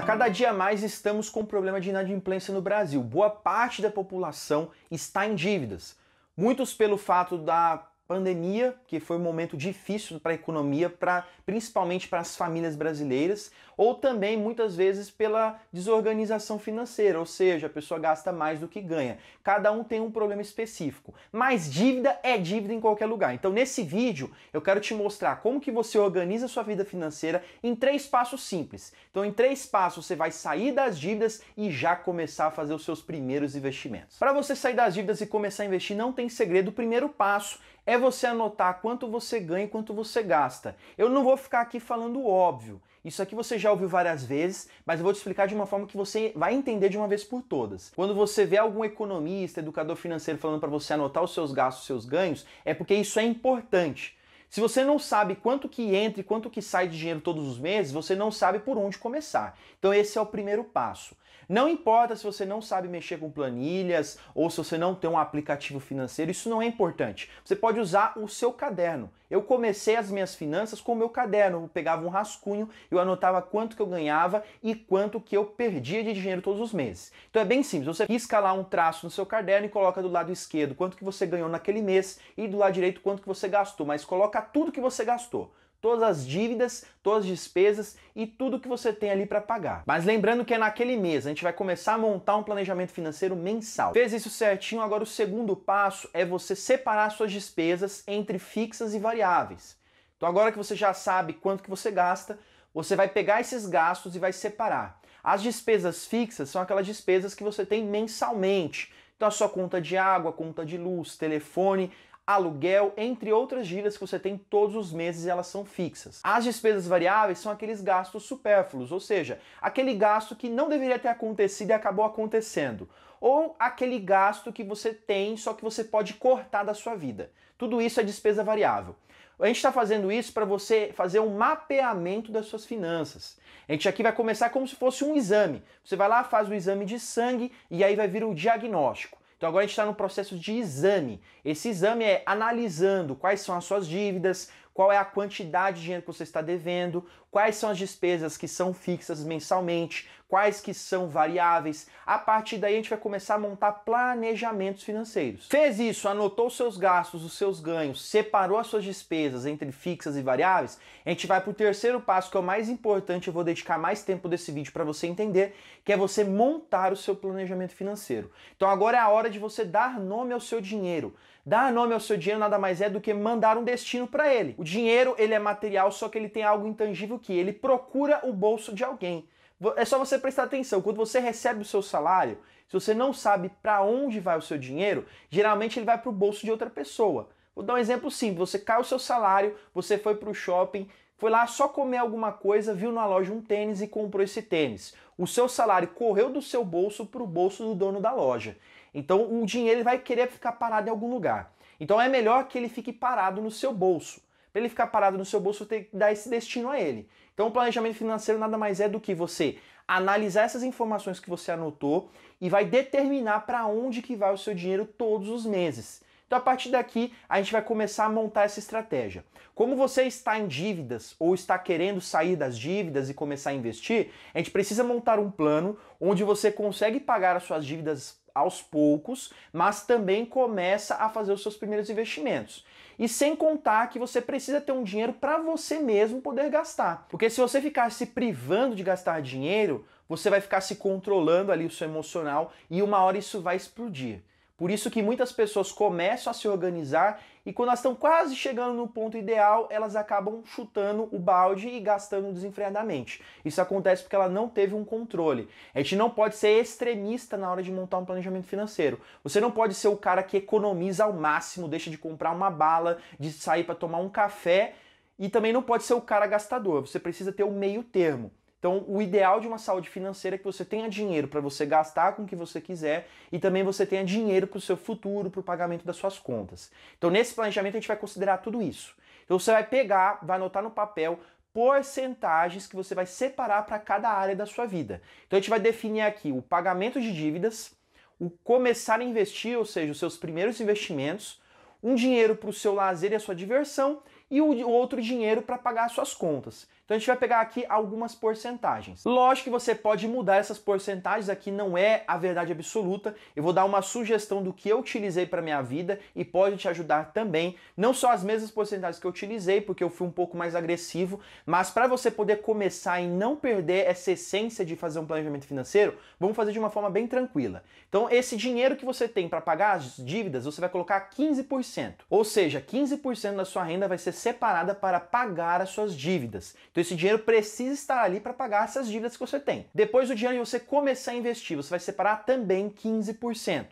A cada dia mais estamos com um problema de inadimplência no Brasil. Boa parte da população está em dívidas. Muitos pelo fato da pandemia, que foi um momento difícil para a economia, pra, principalmente para as famílias brasileiras ou também muitas vezes pela desorganização financeira, ou seja, a pessoa gasta mais do que ganha. Cada um tem um problema específico, mas dívida é dívida em qualquer lugar. Então nesse vídeo eu quero te mostrar como que você organiza sua vida financeira em três passos simples. Então em três passos você vai sair das dívidas e já começar a fazer os seus primeiros investimentos. Para você sair das dívidas e começar a investir não tem segredo, o primeiro passo é você anotar quanto você ganha e quanto você gasta. Eu não vou ficar aqui falando óbvio, isso aqui você já ouviu várias vezes, mas eu vou te explicar de uma forma que você vai entender de uma vez por todas. Quando você vê algum economista, educador financeiro falando para você anotar os seus gastos, os seus ganhos, é porque isso é importante. Se você não sabe quanto que entra e quanto que sai de dinheiro todos os meses, você não sabe por onde começar. Então esse é o primeiro passo. Não importa se você não sabe mexer com planilhas ou se você não tem um aplicativo financeiro, isso não é importante. Você pode usar o seu caderno. Eu comecei as minhas finanças com o meu caderno, eu pegava um rascunho, eu anotava quanto que eu ganhava e quanto que eu perdia de dinheiro todos os meses. Então é bem simples, você risca lá um traço no seu caderno e coloca do lado esquerdo quanto que você ganhou naquele mês e do lado direito quanto que você gastou, mas coloca tudo que você gastou todas as dívidas, todas as despesas e tudo que você tem ali para pagar. Mas lembrando que é naquele mês, a gente vai começar a montar um planejamento financeiro mensal. Fez isso certinho, agora o segundo passo é você separar suas despesas entre fixas e variáveis. Então agora que você já sabe quanto que você gasta, você vai pegar esses gastos e vai separar. As despesas fixas são aquelas despesas que você tem mensalmente. Então a sua conta de água, conta de luz, telefone, aluguel, entre outras giras que você tem todos os meses e elas são fixas. As despesas variáveis são aqueles gastos supérfluos, ou seja, aquele gasto que não deveria ter acontecido e acabou acontecendo ou aquele gasto que você tem, só que você pode cortar da sua vida. Tudo isso é despesa variável. A gente está fazendo isso para você fazer um mapeamento das suas finanças. A gente aqui vai começar como se fosse um exame. Você vai lá, faz o exame de sangue e aí vai vir o diagnóstico. Então agora a gente está no processo de exame. Esse exame é analisando quais são as suas dívidas, qual é a quantidade de dinheiro que você está devendo, quais são as despesas que são fixas mensalmente, quais que são variáveis. A partir daí a gente vai começar a montar planejamentos financeiros. Fez isso, anotou os seus gastos, os seus ganhos, separou as suas despesas entre fixas e variáveis, a gente vai para o terceiro passo, que é o mais importante, eu vou dedicar mais tempo desse vídeo para você entender, que é você montar o seu planejamento financeiro. Então agora é a hora de você dar nome ao seu dinheiro. Dar nome ao seu dinheiro nada mais é do que mandar um destino para ele. O dinheiro, ele é material, só que ele tem algo intangível que ele procura o bolso de alguém. É só você prestar atenção. Quando você recebe o seu salário, se você não sabe para onde vai o seu dinheiro, geralmente ele vai para o bolso de outra pessoa. Vou dar um exemplo simples: você cai o seu salário, você foi para o shopping, foi lá só comer alguma coisa, viu na loja um tênis e comprou esse tênis. O seu salário correu do seu bolso para o bolso do dono da loja. Então o dinheiro vai querer ficar parado em algum lugar. Então é melhor que ele fique parado no seu bolso. Para ele ficar parado no seu bolso, você tem que dar esse destino a ele. Então, o planejamento financeiro nada mais é do que você analisar essas informações que você anotou e vai determinar para onde que vai o seu dinheiro todos os meses. Então, a partir daqui, a gente vai começar a montar essa estratégia. Como você está em dívidas ou está querendo sair das dívidas e começar a investir, a gente precisa montar um plano onde você consegue pagar as suas dívidas aos poucos, mas também começa a fazer os seus primeiros investimentos. E sem contar que você precisa ter um dinheiro para você mesmo poder gastar. Porque se você ficar se privando de gastar dinheiro, você vai ficar se controlando ali o seu emocional e uma hora isso vai explodir. Por isso que muitas pessoas começam a se organizar e quando elas estão quase chegando no ponto ideal, elas acabam chutando o balde e gastando desenfreadamente. Isso acontece porque ela não teve um controle. A gente não pode ser extremista na hora de montar um planejamento financeiro. Você não pode ser o cara que economiza ao máximo, deixa de comprar uma bala, de sair para tomar um café e também não pode ser o cara gastador. Você precisa ter o meio termo. Então, o ideal de uma saúde financeira é que você tenha dinheiro para você gastar com o que você quiser e também você tenha dinheiro para o seu futuro, para o pagamento das suas contas. Então, nesse planejamento, a gente vai considerar tudo isso. Então, você vai pegar, vai anotar no papel porcentagens que você vai separar para cada área da sua vida. Então, a gente vai definir aqui o pagamento de dívidas, o começar a investir, ou seja, os seus primeiros investimentos, um dinheiro para o seu lazer e a sua diversão e o outro dinheiro para pagar as suas contas. Então a gente vai pegar aqui algumas porcentagens. Lógico que você pode mudar essas porcentagens, aqui não é a verdade absoluta. Eu vou dar uma sugestão do que eu utilizei para minha vida e pode te ajudar também. Não só as mesmas porcentagens que eu utilizei, porque eu fui um pouco mais agressivo, mas para você poder começar e não perder essa essência de fazer um planejamento financeiro, vamos fazer de uma forma bem tranquila. Então esse dinheiro que você tem para pagar as dívidas, você vai colocar 15%. Ou seja, 15% da sua renda vai ser separada para pagar as suas dívidas. Então, então esse dinheiro precisa estar ali para pagar essas dívidas que você tem. Depois do dinheiro que você começar a investir, você vai separar também 15%.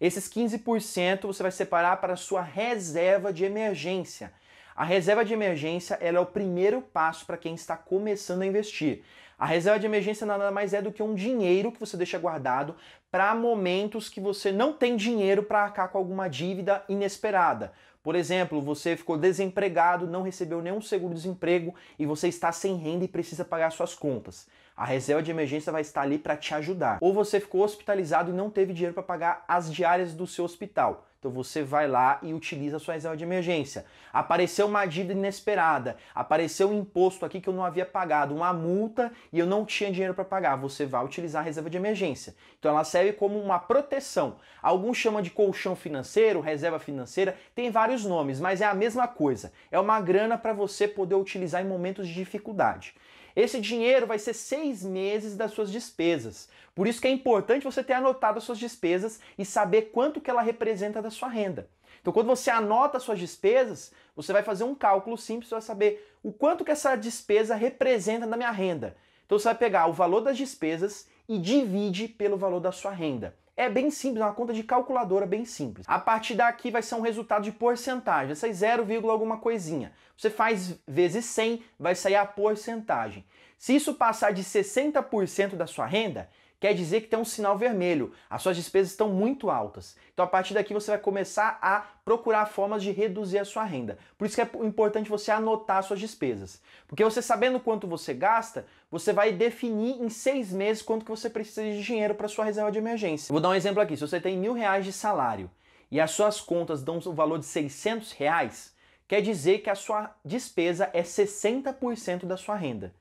Esses 15% você vai separar para a sua reserva de emergência. A reserva de emergência é o primeiro passo para quem está começando a investir. A reserva de emergência nada mais é do que um dinheiro que você deixa guardado para momentos que você não tem dinheiro para arcar com alguma dívida inesperada por exemplo, você ficou desempregado, não recebeu nenhum seguro-desemprego e você está sem renda e precisa pagar suas contas. A reserva de emergência vai estar ali para te ajudar. Ou você ficou hospitalizado e não teve dinheiro para pagar as diárias do seu hospital. Então você vai lá e utiliza a sua reserva de emergência. Apareceu uma dívida inesperada, apareceu um imposto aqui que eu não havia pagado, uma multa e eu não tinha dinheiro para pagar. Você vai utilizar a reserva de emergência. Então ela serve como uma proteção. Alguns chamam de colchão financeiro, reserva financeira, tem vários nomes, mas é a mesma coisa. É uma grana para você poder utilizar em momentos de dificuldade. Esse dinheiro vai ser seis meses das suas despesas. Por isso que é importante você ter anotado as suas despesas e saber quanto que ela representa da sua renda. Então, quando você anota as suas despesas, você vai fazer um cálculo simples para saber o quanto que essa despesa representa da minha renda. Então, você vai pegar o valor das despesas e divide pelo valor da sua renda. É bem simples, é uma conta de calculadora bem simples. A partir daqui vai ser um resultado de porcentagem, essa é 0, alguma coisinha. Você faz vezes 100, vai sair a porcentagem. Se isso passar de 60% da sua renda, quer dizer que tem um sinal vermelho, as suas despesas estão muito altas. Então a partir daqui você vai começar a procurar formas de reduzir a sua renda. Por isso que é importante você anotar suas despesas. Porque você sabendo quanto você gasta, você vai definir em seis meses quanto que você precisa de dinheiro para sua reserva de emergência. vou dar um exemplo aqui, se você tem mil reais de salário e as suas contas dão o valor de 600 reais, quer dizer que a sua despesa é 60% da sua renda.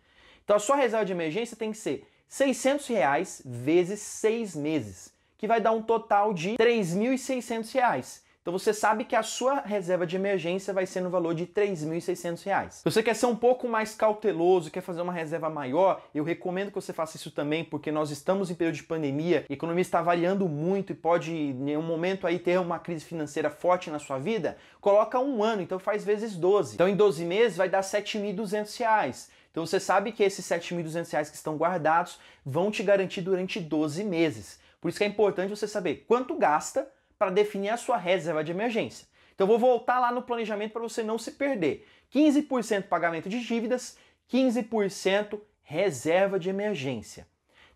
Então a sua reserva de emergência tem que ser 600 reais vezes seis meses, que vai dar um total de 3.600 reais. Então você sabe que a sua reserva de emergência vai ser no valor de R$ 3.600. Se você quer ser um pouco mais cauteloso, quer fazer uma reserva maior, eu recomendo que você faça isso também, porque nós estamos em período de pandemia, a economia está variando muito e pode em um momento aí ter uma crise financeira forte na sua vida. Coloca um ano, então faz vezes 12. Então em 12 meses vai dar R$ 7.200. Então você sabe que esses R$ 7.200 que estão guardados vão te garantir durante 12 meses. Por isso que é importante você saber quanto gasta para definir a sua reserva de emergência. Então vou voltar lá no planejamento para você não se perder. 15% pagamento de dívidas, 15% reserva de emergência.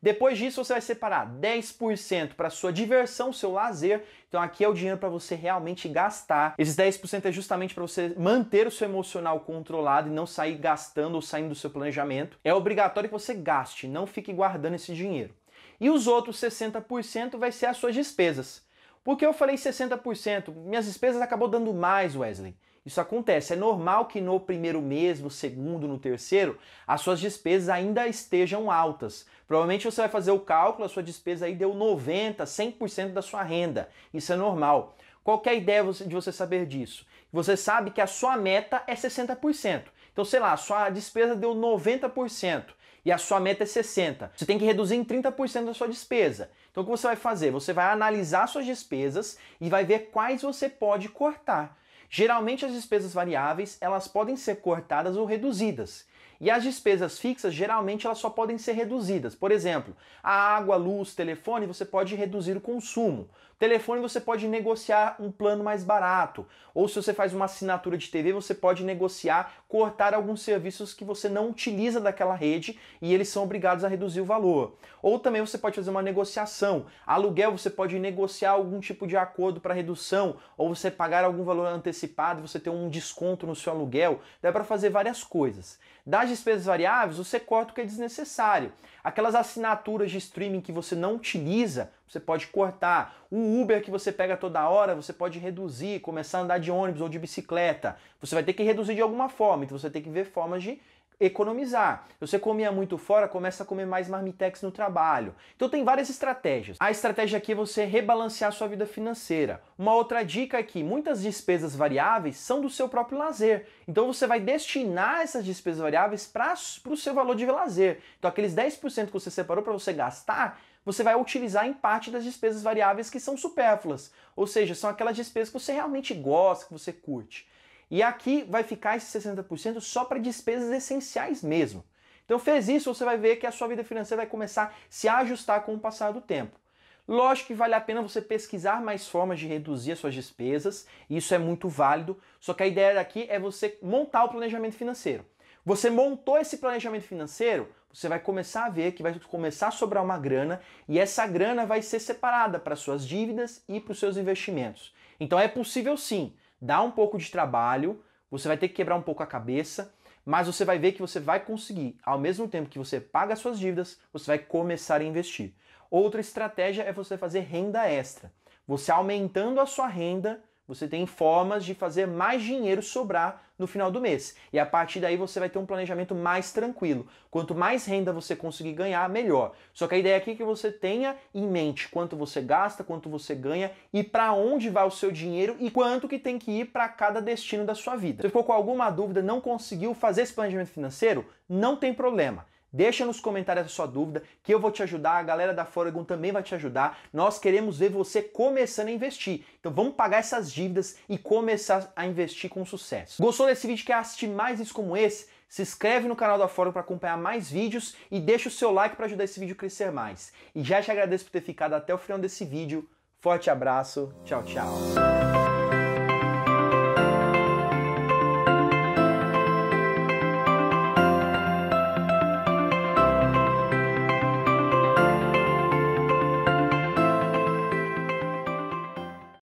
Depois disso, você vai separar 10% para sua diversão, seu lazer. Então aqui é o dinheiro para você realmente gastar. Esses 10% é justamente para você manter o seu emocional controlado e não sair gastando ou saindo do seu planejamento. É obrigatório que você gaste, não fique guardando esse dinheiro. E os outros 60% vai ser as suas despesas. Porque eu falei 60%, minhas despesas acabou dando mais, Wesley. Isso acontece. É normal que no primeiro mês, no segundo, no terceiro, as suas despesas ainda estejam altas. Provavelmente você vai fazer o cálculo, a sua despesa aí deu 90%, 100% da sua renda. Isso é normal. Qual é a ideia de você saber disso? Você sabe que a sua meta é 60%. Então, sei lá, a sua despesa deu 90% e a sua meta é 60. Você tem que reduzir em 30% da sua despesa. Então o que você vai fazer? Você vai analisar suas despesas e vai ver quais você pode cortar. Geralmente as despesas variáveis, elas podem ser cortadas ou reduzidas. E as despesas fixas, geralmente elas só podem ser reduzidas. Por exemplo, a água, luz, telefone, você pode reduzir o consumo. Telefone você pode negociar um plano mais barato, ou se você faz uma assinatura de TV, você pode negociar cortar alguns serviços que você não utiliza daquela rede e eles são obrigados a reduzir o valor. Ou também você pode fazer uma negociação, aluguel você pode negociar algum tipo de acordo para redução, ou você pagar algum valor antecipado, você ter um desconto no seu aluguel, dá para fazer várias coisas. Das despesas variáveis, você corta o que é desnecessário. Aquelas assinaturas de streaming que você não utiliza, você pode cortar. O Uber que você pega toda hora, você pode reduzir, começar a andar de ônibus ou de bicicleta. Você vai ter que reduzir de alguma forma, então você tem que ver formas de economizar. Você comia muito fora, começa a comer mais marmitex no trabalho. Então tem várias estratégias. A estratégia aqui é você rebalancear sua vida financeira. Uma outra dica é que muitas despesas variáveis são do seu próprio lazer. Então você vai destinar essas despesas variáveis para o seu valor de lazer. Então aqueles 10% que você separou para você gastar, você vai utilizar em parte das despesas variáveis que são supérfluas, ou seja, são aquelas despesas que você realmente gosta, que você curte. E aqui vai ficar esse 60% só para despesas essenciais mesmo. Então fez isso, você vai ver que a sua vida financeira vai começar a se ajustar com o passar do tempo. Lógico que vale a pena você pesquisar mais formas de reduzir as suas despesas, isso é muito válido, só que a ideia daqui é você montar o planejamento financeiro. Você montou esse planejamento financeiro, você vai começar a ver que vai começar a sobrar uma grana e essa grana vai ser separada para suas dívidas e para os seus investimentos. Então é possível sim, dá um pouco de trabalho, você vai ter que quebrar um pouco a cabeça, mas você vai ver que você vai conseguir. Ao mesmo tempo que você paga suas dívidas, você vai começar a investir. Outra estratégia é você fazer renda extra. Você aumentando a sua renda, você tem formas de fazer mais dinheiro sobrar no final do mês. E a partir daí você vai ter um planejamento mais tranquilo. Quanto mais renda você conseguir ganhar, melhor. Só que a ideia aqui é que você tenha em mente quanto você gasta, quanto você ganha e para onde vai o seu dinheiro e quanto que tem que ir para cada destino da sua vida. Se ficou com alguma dúvida, não conseguiu fazer esse planejamento financeiro? Não tem problema. Deixa nos comentários a sua dúvida, que eu vou te ajudar, a galera da Foregon também vai te ajudar. Nós queremos ver você começando a investir. Então vamos pagar essas dívidas e começar a investir com sucesso. Gostou desse vídeo? Quer assistir mais vídeos como esse? Se inscreve no canal da Fórum para acompanhar mais vídeos e deixa o seu like para ajudar esse vídeo a crescer mais. E já te agradeço por ter ficado até o final desse vídeo. Forte abraço, tchau, tchau.